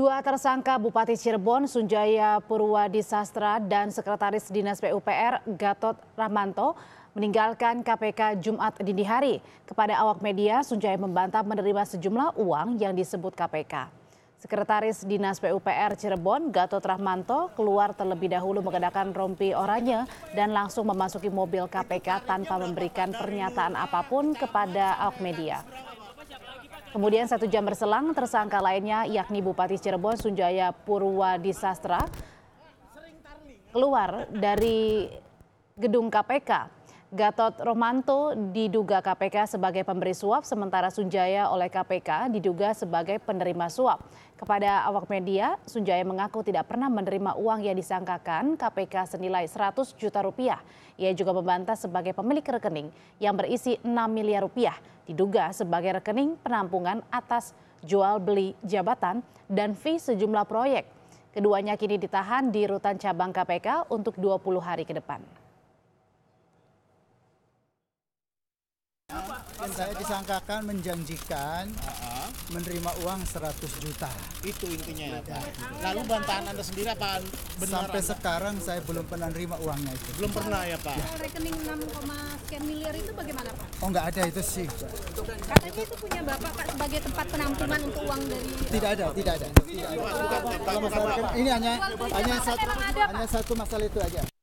Dua tersangka Bupati Cirebon Sunjaya Purwadi Sastra dan Sekretaris Dinas PUPR Gatot Ramanto meninggalkan KPK Jumat dini hari. Kepada awak media, Sunjaya membantah menerima sejumlah uang yang disebut KPK. Sekretaris Dinas PUPR Cirebon Gatot Rahmanto keluar terlebih dahulu mengenakan rompi oranye dan langsung memasuki mobil KPK tanpa memberikan pernyataan apapun kepada awak media. Kemudian satu jam berselang, tersangka lainnya yakni Bupati Cirebon Sunjaya Purwadi Sastra keluar dari gedung KPK Gatot Romanto diduga KPK sebagai pemberi suap, sementara Sunjaya oleh KPK diduga sebagai penerima suap. Kepada awak media, Sunjaya mengaku tidak pernah menerima uang yang disangkakan KPK senilai 100 juta rupiah. Ia juga membantah sebagai pemilik rekening yang berisi 6 miliar rupiah, diduga sebagai rekening penampungan atas jual beli jabatan dan fee sejumlah proyek. Keduanya kini ditahan di rutan cabang KPK untuk 20 hari ke depan. Dan saya disangkakan menjanjikan menerima uang 100 juta. Itu intinya ya Pak. Lalu bantahan Anda sendiri apa benar? Sampai anda? sekarang saya belum pernah menerima uangnya itu. Belum pernah ya Pak. Ya. Rekening 6, sekian miliar itu bagaimana Pak? Oh enggak ada itu sih. Katanya itu punya Bapak Pak sebagai tempat penampungan untuk uang dari Tidak ada, tidak ada. Tidak ada. Tidak ada. Tidak ada. Tidak ada. Ini hanya hanya kan satu hanya satu masalah itu aja.